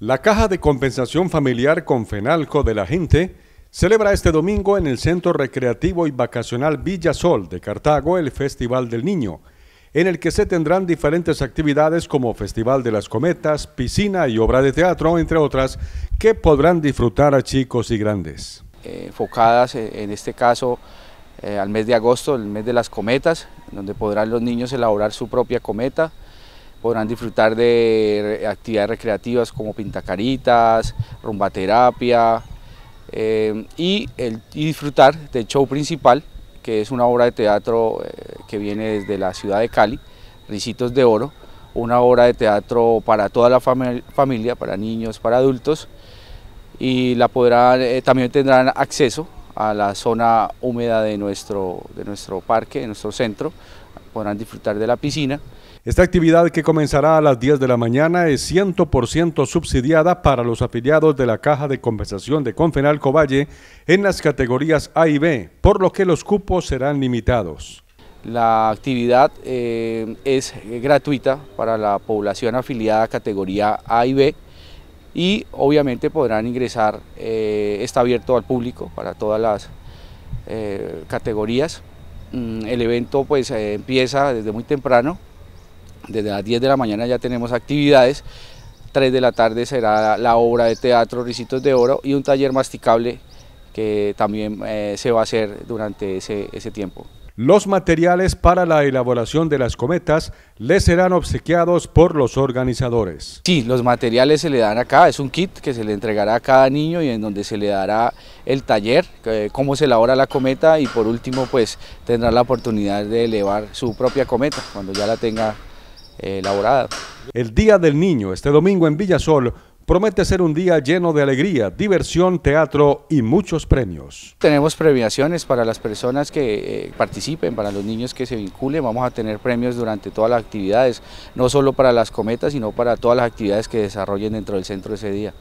La Caja de Compensación Familiar con Fenalco de la Gente celebra este domingo en el Centro Recreativo y Vacacional Villa Sol de Cartago el Festival del Niño, en el que se tendrán diferentes actividades como Festival de las Cometas, piscina y obra de teatro, entre otras, que podrán disfrutar a chicos y grandes. Eh, enfocadas eh, en este caso eh, al mes de agosto, el mes de las cometas, donde podrán los niños elaborar su propia cometa, podrán disfrutar de actividades recreativas como pintacaritas, rumbaterapia eh, y, el, disfrutar del show principal, que es una obra de teatro eh, que viene desde la ciudad de Cali, Ricitos de Oro, una obra de teatro para toda la familia, para niños, para adultos, y la podrán, eh, también tendrán acceso a la zona húmeda de nuestro, de nuestro parque, de nuestro centro, podrán disfrutar de la piscina. Esta actividad que comenzará a las 10 de la mañana es 100% subsidiada para los afiliados de la Caja de Compensación de confenal Coballe en las categorías A y B, por lo que los cupos serán limitados. La actividad eh, es gratuita para la población afiliada a categoría A y B, y obviamente podrán ingresar, eh, está abierto al público para todas las eh, categorías. Mm, el evento pues eh, empieza desde muy temprano, desde las 10 de la mañana ya tenemos actividades, 3 de la tarde será la obra de teatro Ricitos de Oro y un taller masticable que también se va a hacer durante ese, ese tiempo. Los materiales para la elaboración de las cometas les serán obsequiados por los organizadores. Sí, los materiales se le dan acá, es un kit que se le entregará a cada niño y en donde se le dará el taller, cómo se elabora la cometa y por último pues tendrá la oportunidad de elevar su propia cometa cuando ya la tenga eh, elaborada. El Día del Niño, este domingo en Villasol, promete ser un día lleno de alegría, diversión, teatro y muchos premios. Tenemos premiaciones para las personas que eh, participen, para los niños que se vinculen, vamos a tener premios durante todas las actividades, no solo para las cometas, sino para todas las actividades que desarrollen dentro del centro ese día.